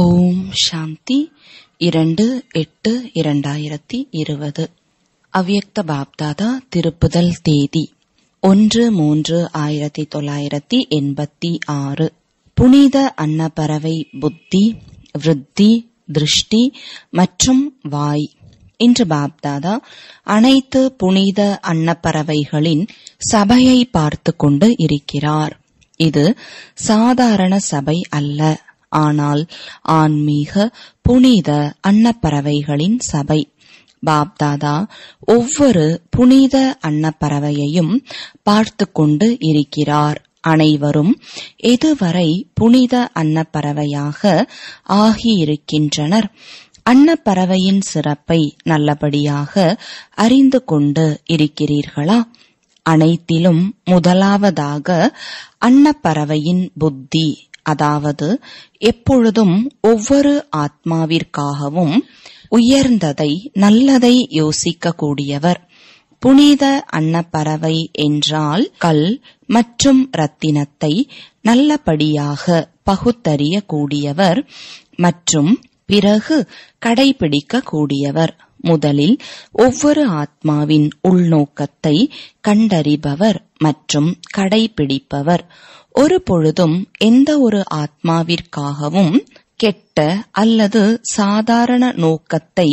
ஓம் சாந்தி இரண்டு எட்டு இரண்டாயிரத்தி இருபது அவ்யக்த பாப்தாதா திருப்புதல் தேதி ஒன்று மூன்று ஆயிரத்தி தொள்ளாயிரத்தி எண்பத்தி ஆறு புனித அன்னப்பறவை புத்தி விருத்தி திருஷ்டி மற்றும் வாய் இன்று பாப்தாதா அனைத்து புனித அன்னப்பறவைகளின் சபையை பார்த்து கொண்டு இருக்கிறார் இது சாதாரண சபை அல்ல ஆனால் ஆன்மீக புனித அன்னப்பறவைகளின் சபை பாப்தாதா ஒவ்வொரு புனித அன்னப்பறவையையும் பார்த்து கொண்டு இருக்கிறார் அனைவரும் எதுவரை புனித அன்னப்பறவையாக ஆகியிருக்கின்றனர் அன்னப்பறவையின் சிறப்பை நல்லபடியாக அறிந்து கொண்டு இருக்கிறீர்களா அனைத்திலும் முதலாவதாக அன்னப்பறவையின் புத்தி அதாவது எப்பொழுதும் ஒவ்வொரு ஆத்மாவிற்காகவும் உயர்ந்ததை நல்லதை யோசிக்க கூடியவர் புனித அன்னப்பறவை என்றால் கல் மற்றும் ரத்தினத்தை நல்லபடியாக பகுத்தறிய கூடியவர் மற்றும் பிறகு கடைபிடிக்க கூடியவர் முதலில் ஒவ்வொரு ஆத்மாவின் உள்நோக்கத்தை கண்டறிபவர் மற்றும் கடைபிடிப்பவர் ஒரு பொழுதும் எந்த ஒரு ஆத்மாவிற்காகவும் கெட்ட அல்லது சாதாரண நோக்கத்தை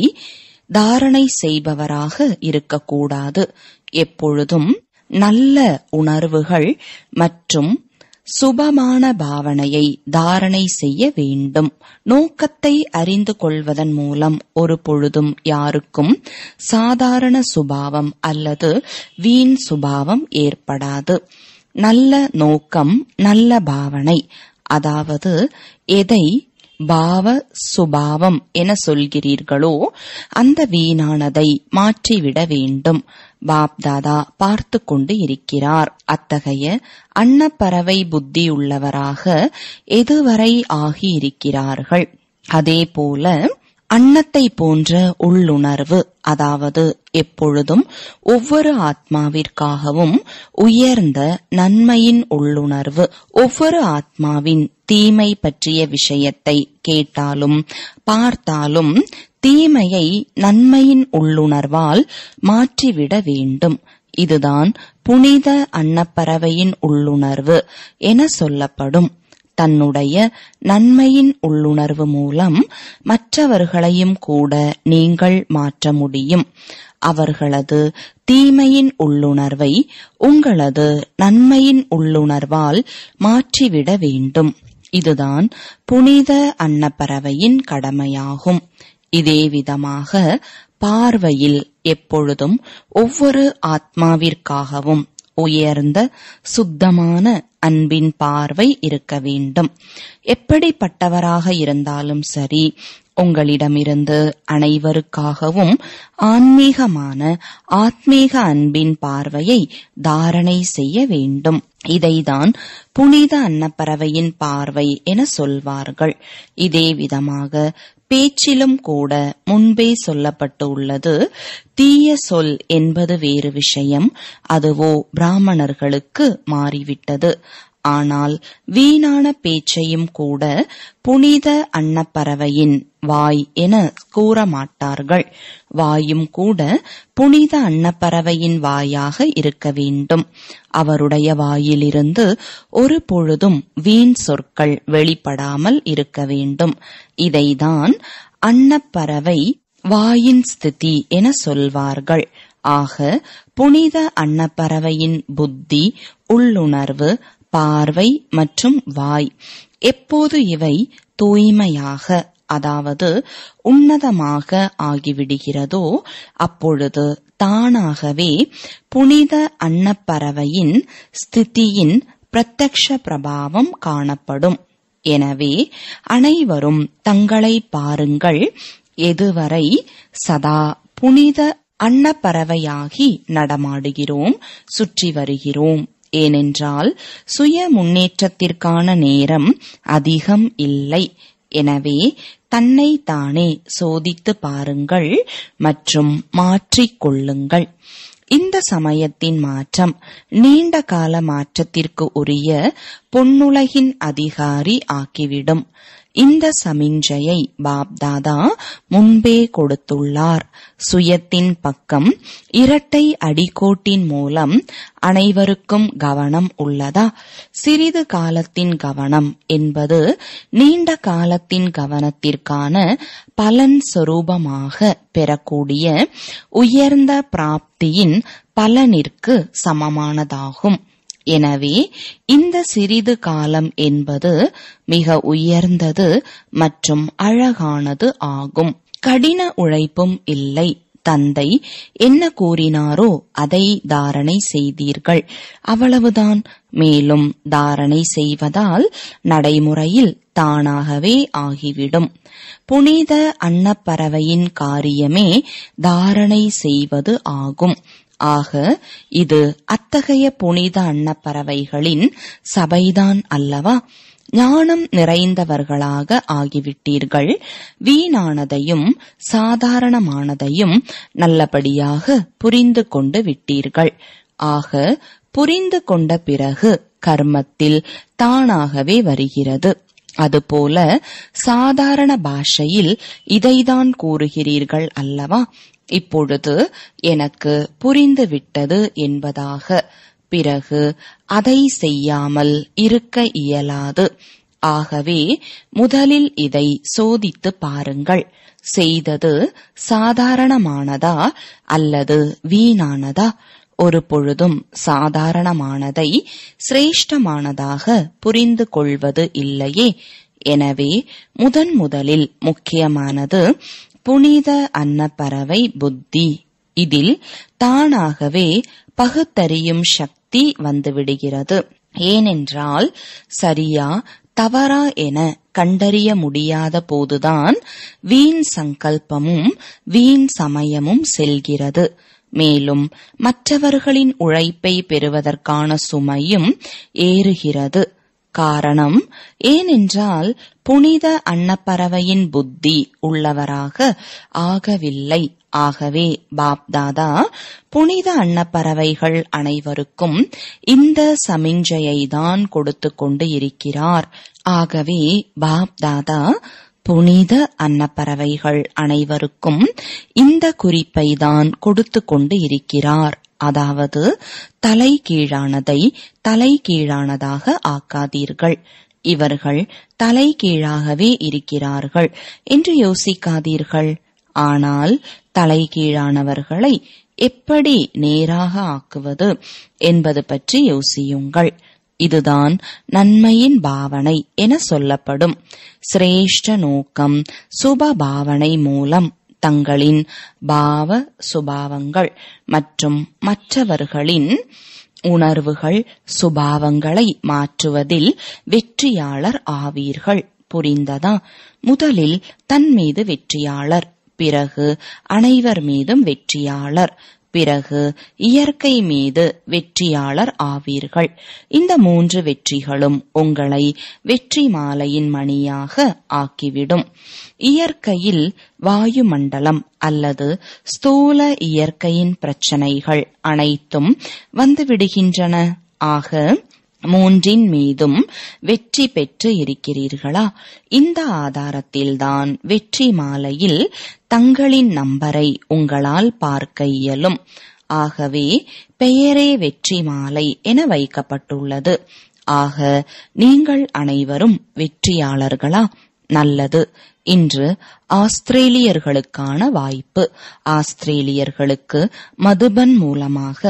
தாரணை செய்பவராக இருக்கக்கூடாது எப்பொழுதும் நல்ல உணர்வுகள் மற்றும் சுபமான பாவனையை தாரணை செய்ய வேண்டும் நோக்கத்தை அறிந்து கொள்வதன் மூலம் ஒரு பொழுதும் யாருக்கும் சாதாரண சுபாவம் அல்லது வீண் சுபாவம் ஏற்படாது நல்ல நோக்கம் நல்ல பாவனை அதாவது எதை பாவ சுபாவம் என சொல்கிறீர்களோ அந்த வீணானதை மாற்றிவிட வேண்டும் பாப்தாதா பார்த்து கொண்டு இருக்கிறார் அத்தகைய அன்னப்பறவை புத்தியுள்ளவராக எதுவரை ஆகியிருக்கிறார்கள் அதே போல அன்னத்தை போன்ற உள்ளுணர்வு அதாவது எப்பொழுதும் ஒவ்வொரு ஆத்மாவிற்காகவும் உயர்ந்த நன்மையின் உள்ளுணர்வு ஒவ்வொரு ஆத்மாவின் தீமை பற்றிய விஷயத்தை கேட்டாலும் பார்த்தாலும் தீமையை நன்மையின் உள்ளுணர்வால் மாற்றிவிட வேண்டும் இதுதான் புனித அன்னப்பறவையின் உள்ளுணர்வு என சொல்லப்படும் தன்னுடைய நன்மையின் உள்ளுணர்வு மூலம் மற்றவர்களையும் கூட நீங்கள் மாற்ற முடியும் அவர்களது தீமையின் உள்ளுணர்வை உங்களது நன்மையின் உள்ளுணர்வால் மாற்றிவிட வேண்டும் இதுதான் புனித அன்னப்பறவையின் கடமையாகும் இதேவிதமாக பார்வையில் எப்பொழுதும் ஒவ்வொரு ஆத்மாவிற்காகவும் உயர்ந்த சுத்தமான அன்பின் பார்வை இருக்க வேண்டும் எப்படிப்பட்டவராக இருந்தாலும் சரி உங்களிடமிருந்து அனைவருக்காகவும் ஆன்மீகமான ஆத்மீக அன்பின் பார்வையை தாரணை செய்ய வேண்டும் இதைதான் புனித அன்னப்பறவையின் பார்வை என சொல்வார்கள் இதே விதமாக பேச்சிலும் கூட முன்பே சொல்லப்பட்டு உள்ளது தீய சொல் என்பது வேறு விஷயம் அதுவோ பிராமணர்களுக்கு மாறிவிட்டது ஆனால் வீணான பேச்சையும் கூட புனித அன்னப்பறவையின் வாய் என கூறமாட்டார்கள் வாயும் கூட புனித அன்னப்பறவையின் வாயாக இருக்க வேண்டும் அவருடைய வாயிலிருந்து ஒரு பொழுதும் வீண் சொற்கள் வெளிப்படாமல் இருக்க வேண்டும் இதைதான் அன்னப்பறவை வாயின் ஸ்திதி என சொல்வார்கள் ஆக புனித அன்னப்பறவையின் புத்தி உள்ளுணர்வு பார்வை மற்றும் வாய் எப்போது இவை தூய்மையாக அதாவது உன்னதமாக ஆகிவிடுகிறதோ அப்பொழுது தானாகவே புனித அன்னப்பறவையின் ஸ்திதியின் பிரத்யக்ஷ பிரபாவம் காணப்படும் எனவே அனைவரும் தங்களை பாருங்கள் எதுவரை சதா புனித அன்னப்பறவையாகி நடமாடுகிறோம் சுற்றி வருகிறோம் ஏனென்றால் சுய முன்னேற்றத்திற்கான நேரம் அதிகம் இல்லை எனவே தன்னை தானே சோதித்து பாருங்கள் மற்றும் மாற்றிக்கொள்ளுங்கள் இந்த சமயத்தின் மாற்றம் நீண்ட கால மாற்றத்திற்கு உரிய பொன்னுலகின் அதிகாரி ஆக்கிவிடும் இந்த சமிஞ்சையை பாப்தாதா முன்பே கொடுத்துள்ளார் சுயத்தின் பக்கம் இரட்டை அடிக்கோட்டின் மூலம் அனைவருக்கும் கவனம் உள்ளதா சிறிது காலத்தின் கவனம் என்பது நீண்ட காலத்தின் கவனத்திற்கான பலன் சொரூபமாக பெறக்கூடிய உயர்ந்த பிராப்தியின் பலனிற்கு சமமானதாகும் எனவே இந்த சிறிது காலம் என்பது மிக உயர்ந்தது மற்றும் அழகானது ஆகும் கடின உழைப்பும் இல்லை தந்தை என்ன கூறினாரோ அதை தாரணை செய்தீர்கள் அவ்வளவுதான் மேலும் தாரணை செய்வதால் நடைமுறையில் தானாகவே ஆகிவிடும் புனித அன்னப்பறவையின் காரியமே தாரணை செய்வது ஆகும் ஆக இது அத்தகைய புனித அன்னப்பறவைகளின் சபைதான் அல்லவா ஞானம் நிறைந்தவர்களாக ஆகிவிட்டீர்கள் வீணானதையும் சாதாரணமானதையும் நல்லபடியாக புரிந்து கொண்டு விட்டீர்கள் ஆக புரிந்து கொண்ட பிறகு கர்மத்தில் தானாகவே வருகிறது அதுபோல சாதாரண பாஷையில் இதைதான் கூறுகிறீர்கள் அல்லவா இப்பொழுது எனக்கு புரிந்துவிட்டது என்பதாக பிறகு அதை செய்யாமல் இருக்க இயலாது ஆகவே முதலில் இதை சோதித்து பாருங்கள் செய்தது சாதாரணமானதா அல்லது வீணானதா ஒரு பொழுதும் சாதாரணமானதை சிரேஷ்டமானதாக புரிந்து கொள்வது இல்லையே எனவே முதன் முதலில் முக்கியமானது புனித அன்னப்பறவை புத்தி இதில் தானாகவே பகுத்தறியும் சக்தி வந்துவிடுகிறது ஏனென்றால் சரியா தவறா என கண்டறிய முடியாத போதுதான் வீண் சங்கல்பமும் வீண் சமயமும் செல்கிறது மேலும் மற்றவர்களின் உழைப்பை பெறுவதற்கான சுமையும் ஏறுகிறது காரணம் ஏனென்றால் புனித அன்னப்பறவையின் புத்தி உள்ளவராக ஆகவில்லை ஆகவே பாப்தாதா புனித அன்னப்பறவைகள் அனைவருக்கும் இந்த சமிஞ்சையை தான் கொடுத்து கொண்டு இருக்கிறார் ஆகவே பாப்தாதா புனித அன்னப்பறவைகள் அனைவருக்கும் இந்த குறிப்பை தான் கொடுத்து கொண்டு இருக்கிறார் அதாவது தலை கீழானதை தலை கீழானதாக ஆக்காதீர்கள் இவர்கள் தலை கீழாகவே இருக்கிறார்கள் என்று யோசிக்காதீர்கள் ஆனால் தலை கீழானவர்களை எப்படி நேராக ஆக்குவது என்பது பற்றி யோசியுங்கள் இதுதான் நன்மையின் பாவனை என சொல்லப்படும் சிரேஷ்ட நோக்கம் சுப பாவனை மூலம் தங்களின் பாவ சுபாவங்கள் மற்றும் மற்றவர்களின் உணர்வுகள் சுபாவங்களை மாற்றுவதில் வெற்றியாளர் ஆவீர்கள் புரிந்ததா முதலில் தன் மீது வெற்றியாளர் பிறகு அனைவர் மீதும் வெற்றியாளர் பிறகு இயற்கை மீது வெற்றியாளர் ஆவீர்கள் இந்த மூன்று வெற்றிகளும் உங்களை வெற்றி மாலையின் மணியாக ஆக்கிவிடும் இயற்கையில் வாயுமண்டலம் அல்லது ஸ்தூல இயற்கையின் பிரச்சனைகள் அனைத்தும் வந்துவிடுகின்றன ஆக மூன்றின் மீதும் வெற்றி பெற்று இருக்கிறீர்களா இந்த ஆதாரத்தில்தான் வெற்றி மாலையில் தங்களின் நம்பரை உங்களால் பார்க்க இயலும் ஆகவே பெயரே வெற்றி மாலை என வைக்கப்பட்டுள்ளது ஆக நீங்கள் அனைவரும் வெற்றியாளர்களா நல்லது இன்று ஆஸ்திரேலியர்களுக்கான வாய்ப்பு ஆஸ்திரேலியர்களுக்கு மதுபன் மூலமாக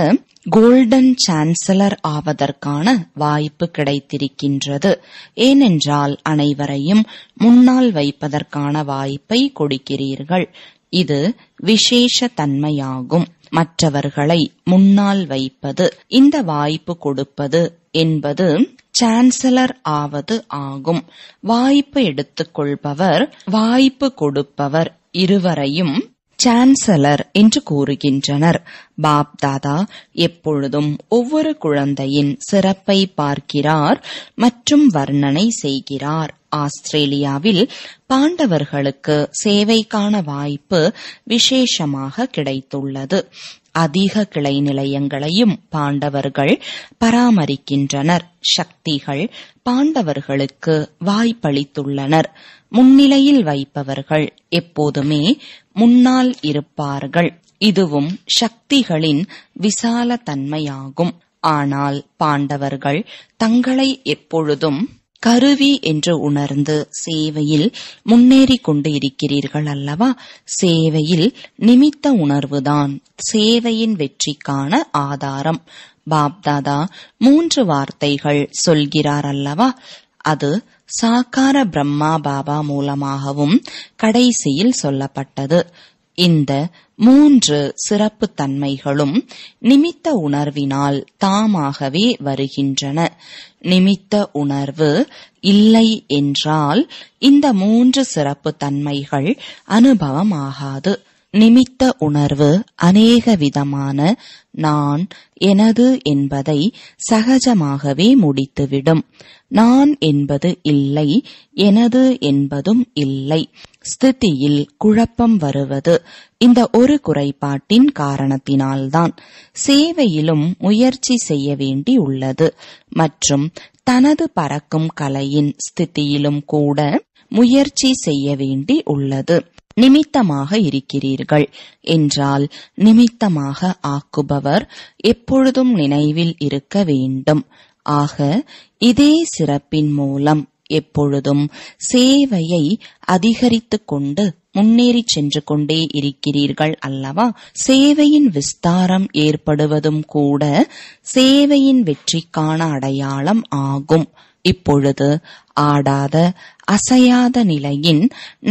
கோல்டன் சான்சலர் ஆவதற்கான வாய்ப்பு கிடைத்திருக்கின்றது ஏனென்றால் அனைவரையும் முன்னால் வைப்பதற்கான வாய்ப்பை கொடுக்கிறீர்கள் இது விசேஷ தன்மையாகும் மற்றவர்களை முன்னால் வைப்பது இந்த வாய்ப்பு கொடுப்பது என்பது சான்சலர் ஆவது ஆகும் வாய்ப்பு எடுத்துக்கொள்பவர் வாய்ப்பு கொடுப்பவர் இருவரையும் சான்சலர் என்று கூறுகின்றனர் பாப் தாதா எப்பொழுதும் ஒவ்வொரு குழந்தையின் சிறப்பை பார்க்கிறார் மற்றும் வர்ணனை செய்கிறார் ஆஸ்திரேலியாவில் பாண்டவர்களுக்கு சேவைக்கான வாய்ப்பு விசேஷமாக கிடைத்துள்ளது அதிக கிளை நிலையங்களையும் பாண்டவர்கள் பராமரிக்கின்றனர் சக்திகள் பாண்டவர்களுக்கு வாய்ப்பளித்துள்ளனர் முன்னிலையில் வைப்பவர்கள் எப்போதுமே முன்னால் இருப்பார்கள் இதுவும் சக்திகளின் விசால தன்மையாகும் ஆனால் பாண்டவர்கள் தங்களை எப்பொழுதும் கருவி என்று உணர்ந்து சேவையில் முன்னேறிக் கொண்டு இருக்கிறீர்கள் அல்லவா சேவையில் நிமித்த உணர்வுதான் சேவையின் வெற்றிக்கான ஆதாரம் பாப்தாதா மூன்று வார்த்தைகள் சொல்கிறார் அல்லவா அது சாக்கார பிரம்மா பாபா மூலமாகவும் கடைசியில் சொல்லப்பட்டது இந்த மூன்று சிறப்பு தன்மைகளும் நிமித்த உணர்வினால் தாமாகவே வருகின்றன நிமித்த உணர்வு இல்லை என்றால் இந்த மூன்று சிறப்பு தன்மைகள் அனுபவமாகாது நிமித்த உணர்வு அநேக விதமான நான் எனது என்பதை சகஜமாகவே முடித்துவிடும் நான் என்பது இல்லை எனது என்பதும் இல்லை ஸ்திதியில் குழப்பம் வருவது இந்த ஒரு குறைபாட்டின் காரணத்தினால்தான் சேவையிலும் முயற்சி செய்ய வேண்டி உள்ளது மற்றும் தனது பறக்கும் கலையின் ஸ்திதியிலும் கூட முயற்சி செய்ய வேண்டி உள்ளது நிமித்தமாக இருக்கிறீர்கள் என்றால் நிமித்தமாக ஆக்குபவர் எப்பொழுதும் நினைவில் இருக்க வேண்டும் ஆக இதே சிறப்பின் மூலம் எப்பொழுதும் சேவையை அதிகரித்துக் கொண்டு முன்னேறி சென்று கொண்டே இருக்கிறீர்கள் அல்லவா சேவையின் விஸ்தாரம் ஏற்படுவதும் கூட சேவையின் வெற்றிக்கான அடையாளம் ஆகும் இப்பொழுது ஆடாத அசையாத நிலையின்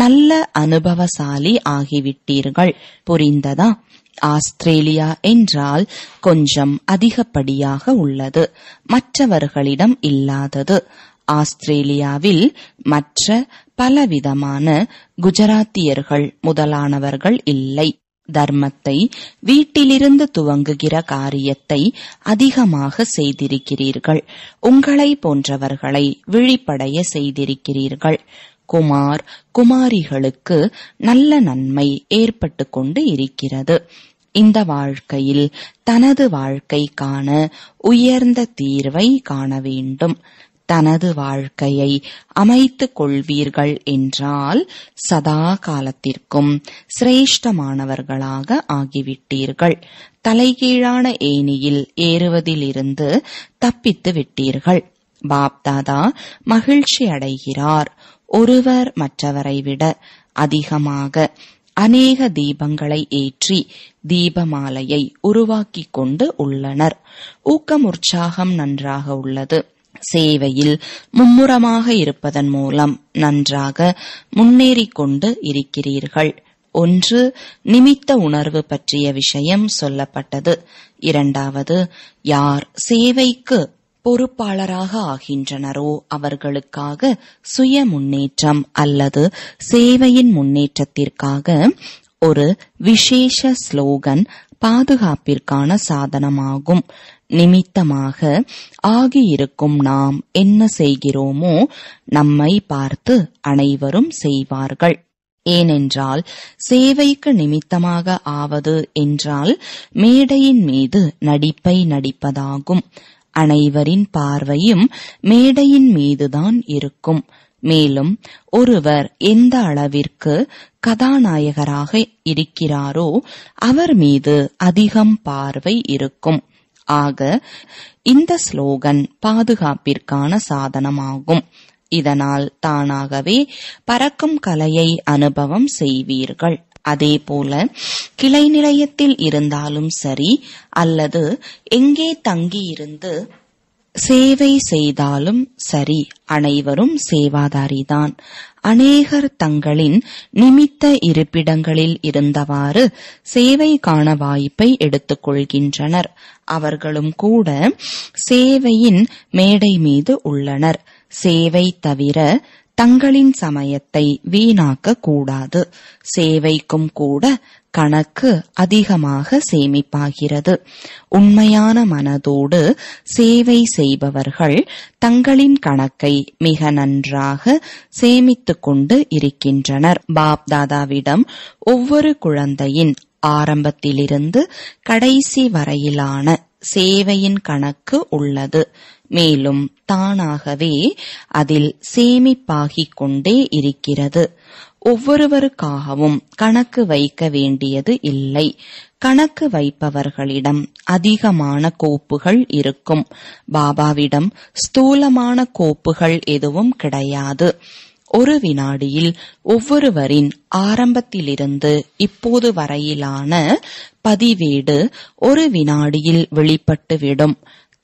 நல்ல அனுபவசாலி ஆகிவிட்டீர்கள் புரிந்ததா ஆஸ்திரேலியா என்றால் கொஞ்சம் அதிகப்படியாக உள்ளது மற்றவர்களிடம் இல்லாதது ஆஸ்திரேலியாவில் மற்ற பலவிதமான குஜராத்தியர்கள் முதலானவர்கள் இல்லை தர்மத்தை வீட்டிலிருந்து துவங்குகிற காரியத்தை அதிகமாக செய்திருக்கிறீர்கள் உங்களை போன்றவர்களை விழிப்படைய செய்திருக்கிறீர்கள் குமார் குமாரிகளுக்கு நல்ல நன்மை ஏற்பட்டு கொண்டு இருக்கிறது இந்த வாழ்க்கையில் தனது வாழ்க்கைக்கான உயர்ந்த தீர்வை காண வேண்டும் தனது வாழ்க்கையை அமைத்துக் கொள்வீர்கள் என்றால் சதா காலத்திற்கும் சிரேஷ்டமானவர்களாக ஆகிவிட்டீர்கள் தலைகீழான ஏனியில் ஏறுவதிலிருந்து தப்பித்து விட்டீர்கள் பாப்தாதா மகிழ்ச்சி அடைகிறார் ஒருவர் மற்றவரை விட அதிகமாக அநேக தீபங்களை ஏற்றி தீபமாலையை உருவாக்கிக் கொண்டு உள்ளனர் ஊக்கம் உற்சாகம் நன்றாக உள்ளது சேவையில் மும்முரமாக இருப்பதன் மூலம் நன்றாக முன்னேறிக் கொண்டு இருக்கிறீர்கள் ஒன்று நிமித்த உணர்வு பற்றிய விஷயம் சொல்லப்பட்டது இரண்டாவது யார் சேவைக்கு பொறுப்பாளராக ஆகின்றனரோ அவர்களுக்காக சுய முன்னேற்றம் அல்லது சேவையின் முன்னேற்றத்திற்காக ஒரு விசேஷ ஸ்லோகன் பாதுகாப்பிற்கான சாதனமாகும் நிமித்தமாக ஆகியிருக்கும் நாம் என்ன செய்கிறோமோ நம்மை பார்த்து அனைவரும் செய்வார்கள் ஏனென்றால் சேவைக்கு நிமித்தமாக ஆவது என்றால் மேடையின் மீது நடிப்பை நடிப்பதாகும் அனைவரின் பார்வையும் மேடையின் மீதுதான் இருக்கும் மேலும் ஒருவர் எந்த அளவிற்கு கதாநாயகராக இருக்கிறாரோ அவர் மீது அதிகம் பார்வை இருக்கும் ஆக இந்த ஸ்லோகன் பாதுகாப்பிற்கான சாதனமாகும் இதனால் தானாகவே பறக்கும் கலையை அனுபவம் செய்வீர்கள் அதேபோல கிளை நிலையத்தில் இருந்தாலும் சரி அல்லது எங்கே தங்கியிருந்து சேவை செய்தாலும் சரி அனைவரும் சேவாதாரிதான் அநேகர் தங்களின் நிமித்த இருப்பிடங்களில் இருந்தவாறு சேவை காண வாய்ப்பை எடுத்துக்கொள்கின்றனர் அவர்களும் கூட சேவையின் மேடை மீது உள்ளனர் சேவை தவிர தங்களின் சமயத்தை வீணாக்க கூடாது சேவைக்கும் கூட கணக்கு அதிகமாக சேமிப்பாகிறது உண்மையான மனதோடு சேவை செய்பவர்கள் தங்களின் கணக்கை மிக நன்றாக சேமித்துக் கொண்டு இருக்கின்றனர் பாப்தாதாவிடம் ஒவ்வொரு குழந்தையின் ஆரம்பத்திலிருந்து கடைசி வரையிலான சேவையின் கணக்கு உள்ளது மேலும் தானாகவே அதில் சேமிப்பாகிக் கொண்டே இருக்கிறது ஒவ்வொருவருக்காகவும் கணக்கு வைக்க வேண்டியது இல்லை கணக்கு வைப்பவர்களிடம் அதிகமான கோப்புகள் இருக்கும் பாபாவிடம் ஸ்தூலமான கோப்புகள் எதுவும் கிடையாது ஒரு வினாடியில் ஒவ்வொருவரின் ஆரம்பத்திலிருந்து இப்போது வரையிலான பதிவேடு ஒரு வினாடியில் வெளிப்பட்டுவிடும்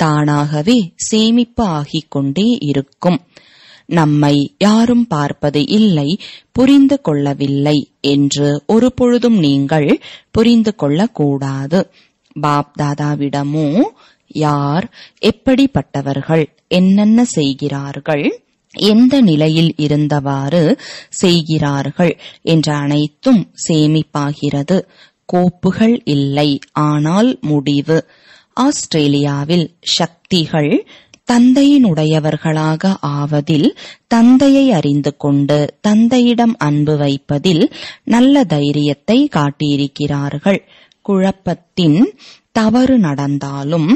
தானாகவே சேமிப்பு ஆகிக் கொண்டே இருக்கும் நம்மை யாரும் பார்ப்பது இல்லை புரிந்து கொள்ளவில்லை என்று ஒரு பொழுதும் நீங்கள் புரிந்து கொள்ளக்கூடாது பாப் தாதாவிடமோ யார் எப்படிப்பட்டவர்கள் என்னென்ன செய்கிறார்கள் எந்த நிலையில் இருந்தவாறு செய்கிறார்கள் என்ற அனைத்தும் சேமிப்பாகிறது கோப்புகள் இல்லை ஆனால் முடிவு ஆஸ்திரேலியாவில் சக்திகள் தந்தையினுடையவர்களாக ஆவதில் தந்தையை அறிந்து கொண்டு தந்தையிடம் அன்பு வைப்பதில் நல்ல தைரியத்தை காட்டியிருக்கிறார்கள் குழப்பத்தின் தவறு நடந்தாலும்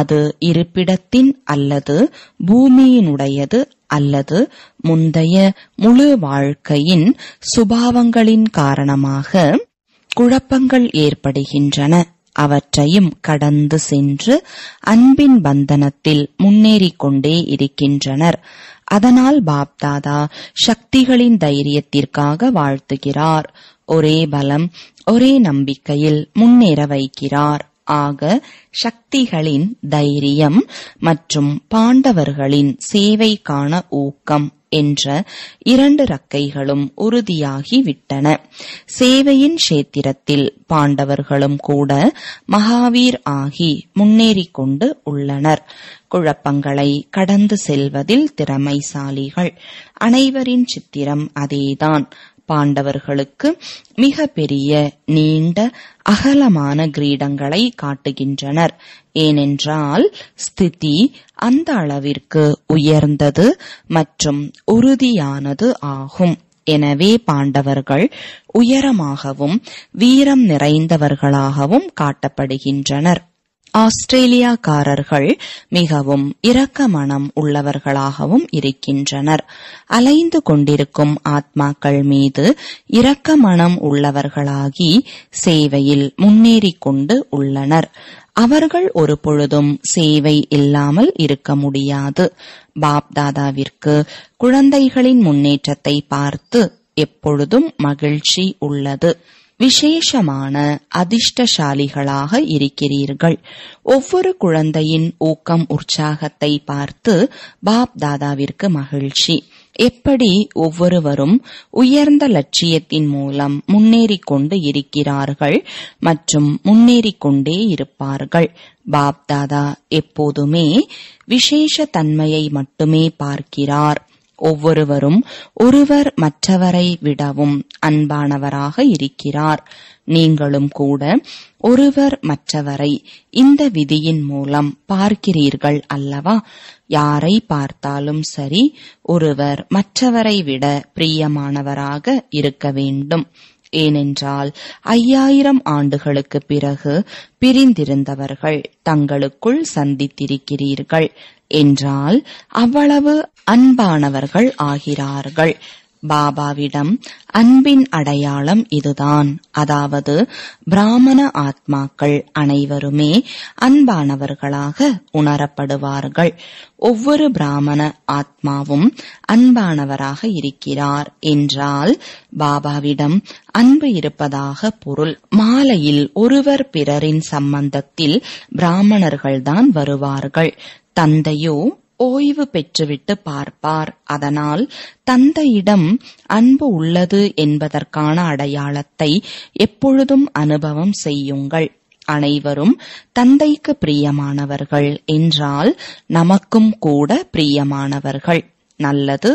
அது இருப்பிடத்தின் அல்லது பூமியினுடையது அல்லது முந்தைய முழு வாழ்க்கையின் சுபாவங்களின் காரணமாக குழப்பங்கள் ஏற்படுகின்றன அவற்றையும் கடந்து சென்று அன்பின் பந்தனத்தில் முன்னேறிக் கொண்டே இருக்கின்றனர் அதனால் பாப்தாதா சக்திகளின் தைரியத்திற்காக வாழ்த்துகிறார் ஒரே பலம் ஒரே நம்பிக்கையில் முன்னேற வைக்கிறார் ஆக சக்திகளின் தைரியம் மற்றும் பாண்டவர்களின் சேவைக்கான ஊக்கம் என்ற இரண்டு ரக்கைகளும் உறுதியாகிவிட்டன சேவையின் சேத்திரத்தில் பாண்டவர்களும் கூட மகாவீர் ஆகி முன்னேறிக் கொண்டு உள்ளனர் குழப்பங்களை கடந்து செல்வதில் திறமைசாலிகள் அனைவரின் சித்திரம் அதேதான் பாண்டவர்களுக்கு மிக பெரிய நீண்ட அகலமான கிரீடங்களை காட்டுகின்றனர் ஏனென்றால் ஸ்திதி அந்த அளவிற்கு உயர்ந்தது மற்றும் உறுதியானது ஆகும் எனவே பாண்டவர்கள் உயரமாகவும் வீரம் நிறைந்தவர்களாகவும் காட்டப்படுகின்றனர் ஆஸ்திரேலியாக்காரர்கள் மிகவும் இரக்க மனம் உள்ளவர்களாகவும் இருக்கின்றனர் அலைந்து கொண்டிருக்கும் ஆத்மாக்கள் மீது இரக்க மனம் உள்ளவர்களாகி சேவையில் முன்னேறிக் கொண்டு உள்ளனர் அவர்கள் ஒரு பொழுதும் சேவை இல்லாமல் இருக்க முடியாது பாப்தாதாவிற்கு குழந்தைகளின் முன்னேற்றத்தை பார்த்து எப்பொழுதும் மகிழ்ச்சி உள்ளது விசேஷமான அதிர்ஷ்டசாலிகளாக இருக்கிறீர்கள் ஒவ்வொரு குழந்தையின் ஊக்கம் உற்சாகத்தை பார்த்து பாப் தாதாவிற்கு மகிழ்ச்சி எப்படி ஒவ்வொருவரும் உயர்ந்த லட்சியத்தின் மூலம் முன்னேறிக் கொண்டு இருக்கிறார்கள் மற்றும் முன்னேறிக் கொண்டே இருப்பார்கள் பாப்தாதா எப்போதுமே விசேஷ தன்மையை மட்டுமே பார்க்கிறார் ஒவ்வொருவரும் ஒருவர் மற்றவரை விடவும் அன்பானவராக இருக்கிறார் நீங்களும் கூட ஒருவர் மற்றவரை இந்த விதியின் மூலம் பார்க்கிறீர்கள் அல்லவா யாரை பார்த்தாலும் சரி ஒருவர் மற்றவரை விட பிரியமானவராக இருக்க வேண்டும் ஏனென்றால் ஐயாயிரம் ஆண்டுகளுக்கு பிறகு பிரிந்திருந்தவர்கள் தங்களுக்குள் சந்தித்திருக்கிறீர்கள் என்றால் அவ்வளவு அன்பானவர்கள் ஆகிறார்கள் பாபாவிடம் அன்பின் அடையாளம் இதுதான் அதாவது பிராமண ஆத்மாக்கள் அனைவருமே அன்பானவர்களாக உணரப்படுவார்கள் ஒவ்வொரு பிராமண ஆத்மாவும் அன்பானவராக இருக்கிறார் என்றால் பாபாவிடம் அன்பு இருப்பதாக பொருள் மாலையில் ஒருவர் பிறரின் சம்பந்தத்தில் பிராமணர்கள்தான் வருவார்கள் தந்தையோ ஓய்வு பெற்றுவிட்டு பார்ப்பார் அதனால் தந்தையிடம் அன்பு உள்ளது என்பதற்கான அடையாளத்தை எப்பொழுதும் அனுபவம் செய்யுங்கள் அனைவரும் தந்தைக்கு பிரியமானவர்கள் என்றால் நமக்கும் கூட பிரியமானவர்கள் நல்லது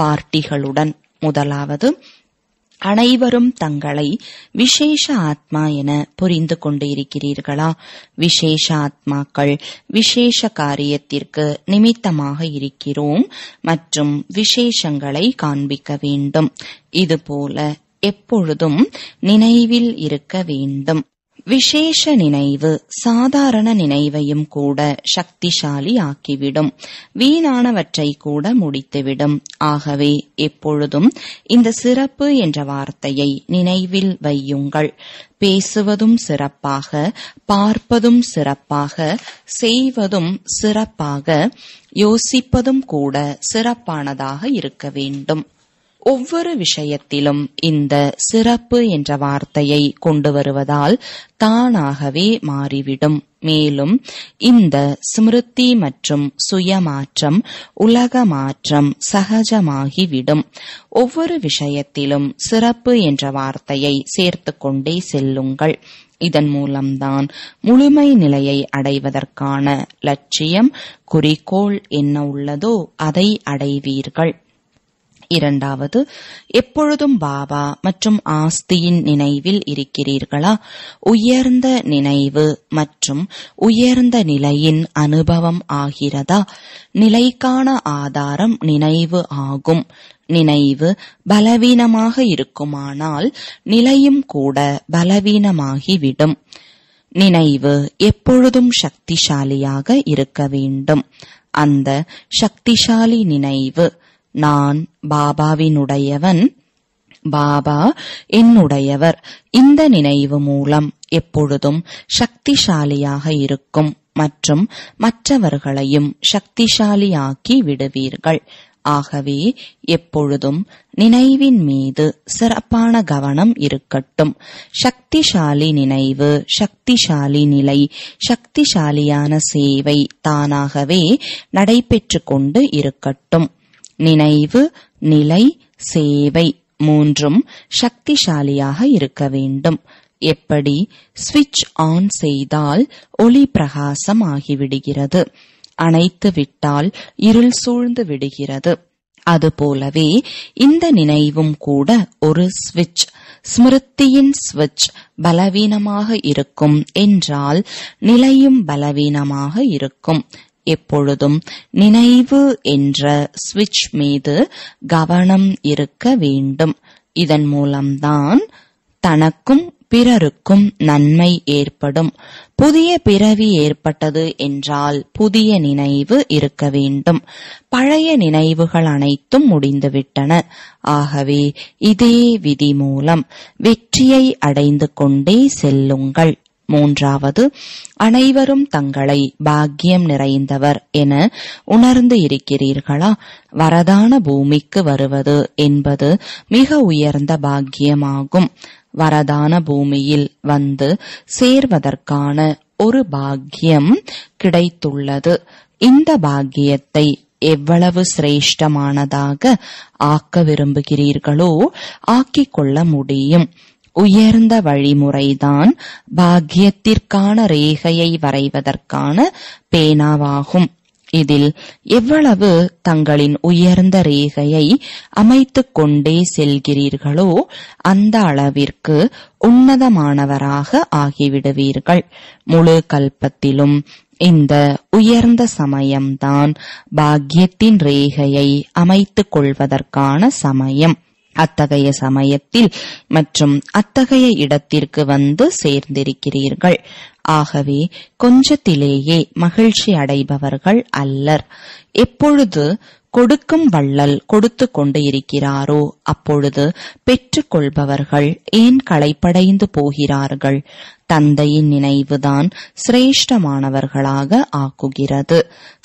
பார்ட்டிகளுடன் முதலாவது அனைவரும் தங்களை விசேஷ ஆத்மா என புரிந்து கொண்டிருக்கிறீர்களா விசேஷ ஆத்மாக்கள் விசேஷ காரியத்திற்கு நிமித்தமாக இருக்கிறோம் மற்றும் விசேஷங்களை காண்பிக்க வேண்டும் இதுபோல எப்பொழுதும் நினைவில் இருக்க வேண்டும் விசேஷ நினைவு சாதாரண நினைவையும் கூட சக்திசாலி ஆக்கிவிடும் வீணானவற்றை கூட முடித்துவிடும் ஆகவே எப்பொழுதும் இந்த சிறப்பு என்ற வார்த்தையை நினைவில் வையுங்கள் பேசுவதும் சிறப்பாக பார்ப்பதும் சிறப்பாக செய்வதும் சிறப்பாக யோசிப்பதும் கூட சிறப்பானதாக இருக்க வேண்டும் ஒவ்வொரு விஷயத்திலும் இந்த சிறப்பு என்ற வார்த்தையை கொண்டு வருவதால் தானாகவே மாறிவிடும் மேலும் இந்த ஸ்மிருதி மற்றும் சுயமாற்றம் உலக மாற்றம் சகஜமாகிவிடும் ஒவ்வொரு விஷயத்திலும் சிறப்பு என்ற வார்த்தையை சேர்த்து கொண்டே செல்லுங்கள் இதன் மூலம்தான் முழுமை நிலையை அடைவதற்கான லட்சியம் குறிக்கோள் என்ன உள்ளதோ அதை அடைவீர்கள் இரண்டாவது எப்பொழுதும் பாபா மற்றும் ஆஸ்தியின் நினைவில் இருக்கிறீர்களா உயர்ந்த நினைவு மற்றும் உயர்ந்த நிலையின் அனுபவம் ஆகிறதா நிலைக்கான ஆதாரம் நினைவு ஆகும் நினைவு பலவீனமாக இருக்குமானால் நிலையும் கூட பலவீனமாகிவிடும் நினைவு எப்பொழுதும் சக்திசாலியாக இருக்க வேண்டும் அந்த சக்திசாலி நினைவு நான் பாபாவினுடையவன் பாபா என்னுடையவர் இந்த நினைவு மூலம் எப்பொழுதும் சக்திசாலியாக இருக்கும் மற்றும் மற்றவர்களையும் சக்திசாலியாக்கி விடுவீர்கள் ஆகவே எப்பொழுதும் நினைவின் மீது சிறப்பான கவனம் இருக்கட்டும் சக்திசாலி நினைவு சக்திசாலி நிலை சக்திசாலியான சேவை தானாகவே நடைபெற்று கொண்டு இருக்கட்டும் நினைவு நிலை சேவை மூன்றும் சக்திசாலியாக இருக்க வேண்டும் எப்படி ஸ்விட்ச் ஆன் செய்தால் ஒளி பிரகாசம் ஆகிவிடுகிறது அணைத்து விட்டால் இருள் சூழ்ந்து விடுகிறது அதுபோலவே இந்த நினைவும் கூட ஒரு ஸ்விட்ச் ஸ்மிருத்தியின் ஸ்விட்ச் பலவீனமாக இருக்கும் என்றால் நிலையும் பலவீனமாக இருக்கும் எப்பொழுதும் நினைவு என்ற சுவிட்ச் மீது கவனம் இருக்க வேண்டும் இதன் மூலம்தான் தனக்கும் பிறருக்கும் நன்மை ஏற்படும் புதிய பிறவி ஏற்பட்டது என்றால் புதிய நினைவு இருக்க வேண்டும் பழைய நினைவுகள் அனைத்தும் முடிந்துவிட்டன ஆகவே இதே விதி மூலம் வெற்றியை அடைந்து கொண்டே செல்லுங்கள் மூன்றாவது அனைவரும் தங்களை பாக்கியம் நிறைந்தவர் என உணர்ந்து இருக்கிறீர்களா வரதான பூமிக்கு வருவது என்பது மிக உயர்ந்த பாக்கியமாகும் வரதான பூமியில் வந்து சேர்வதற்கான ஒரு பாக்கியம் கிடைத்துள்ளது இந்த பாக்கியத்தை எவ்வளவு சிரேஷ்டமானதாக ஆக்க விரும்புகிறீர்களோ ஆக்கிக்கொள்ள கொள்ள முடியும் உயர்ந்த வழிமுறைதான் பாக்கியத்திற்கான ரேகையை வரைவதற்கான பேனாவாகும் இதில் எவ்வளவு தங்களின் உயர்ந்த ரேகையை அமைத்துக் கொண்டே செல்கிறீர்களோ அந்த அளவிற்கு உன்னதமானவராக ஆகிவிடுவீர்கள் முழு கல்பத்திலும் இந்த உயர்ந்த சமயம்தான் பாக்கியத்தின் ரேகையை அமைத்துக் கொள்வதற்கான சமயம் அத்தகைய சமயத்தில் மற்றும் அத்தகைய இடத்திற்கு வந்து சேர்ந்திருக்கிறீர்கள் ஆகவே கொஞ்சத்திலேயே மகிழ்ச்சி அடைபவர்கள் அல்லர் எப்பொழுது கொடுக்கும் வள்ளல் கொடுத்து கொண்டு இருக்கிறாரோ அப்பொழுது பெற்றுக்கொள்பவர்கள் ஏன் களைப்படைந்து போகிறார்கள் தந்தையின் நினைவுதான் சிரேஷ்டமானவர்களாக ஆக்குகிறது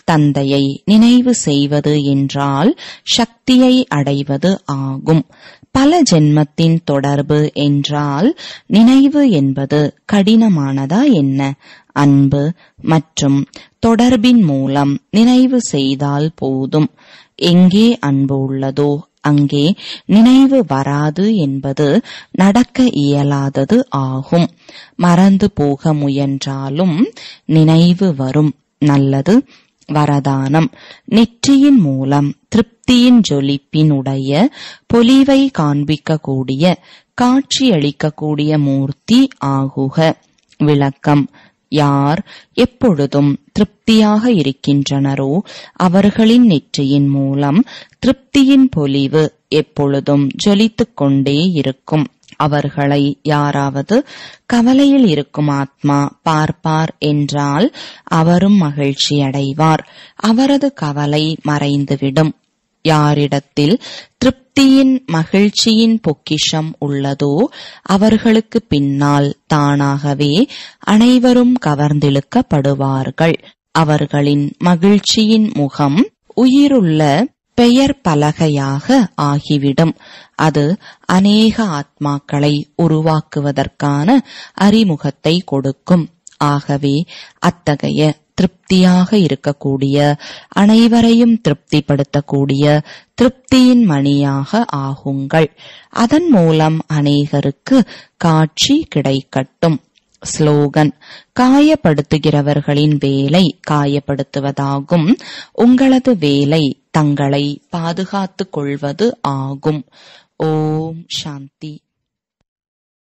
தந்தையை நினைவு செய்வது என்றால் சக்தியை அடைவது ஆகும் பல ஜென்மத்தின் தொடர்பு என்றால் நினைவு என்பது கடினமானதா என்ன அன்பு மற்றும் தொடர்பின் மூலம் நினைவு செய்தால் போதும் எங்கே அன்பு உள்ளதோ அங்கே நினைவு வராது என்பது நடக்க இயலாதது ஆகும் மறந்து போக முயன்றாலும் நினைவு வரும் நல்லது வரதானம் நெற்றியின் மூலம் திருப்தியின் ஜொலிப்பினுடைய பொலிவை காண்பிக்கக்கூடிய காட்சியளிக்கக்கூடிய மூர்த்தி ஆகுக விளக்கம் யார் எப்பொழுதும் திருப்தியாக இருக்கின்றனரோ அவர்களின் நெற்றியின் மூலம் திருப்தியின் பொலிவு எப்பொழுதும் ஜொலித்துக் கொண்டே இருக்கும் அவர்களை யாராவது கவலையில் இருக்கும் ஆத்மா பார்ப்பார் என்றால் அவரும் மகிழ்ச்சி அடைவார் அவரது கவலை மறைந்துவிடும் யாரிடத்தில் திருப்தியின் மகிழ்ச்சியின் பொக்கிஷம் உள்ளதோ அவர்களுக்கு பின்னால் தானாகவே அனைவரும் கவர்ந்திழுக்கப்படுவார்கள் அவர்களின் மகிழ்ச்சியின் முகம் உயிருள்ள பெயர் பலகையாக ஆகிவிடும் அது அநேக ஆத்மாக்களை உருவாக்குவதற்கான அறிமுகத்தை கொடுக்கும் ஆகவே அத்தகைய திருப்தியாக இருக்கக்கூடிய அனைவரையும் திருப்திப்படுத்தக்கூடிய திருப்தியின் மணியாக ஆகுங்கள் அதன் மூலம் அநேகருக்கு காட்சி கிடைக்கட்டும் ஸ்லோகன் காயப்படுத்துகிறவர்களின் வேலை காயப்படுத்துவதாகும் உங்களது வேலை தங்களை பாதுகாத்துக் கொள்வது ஆகும் ஓம் சாந்தி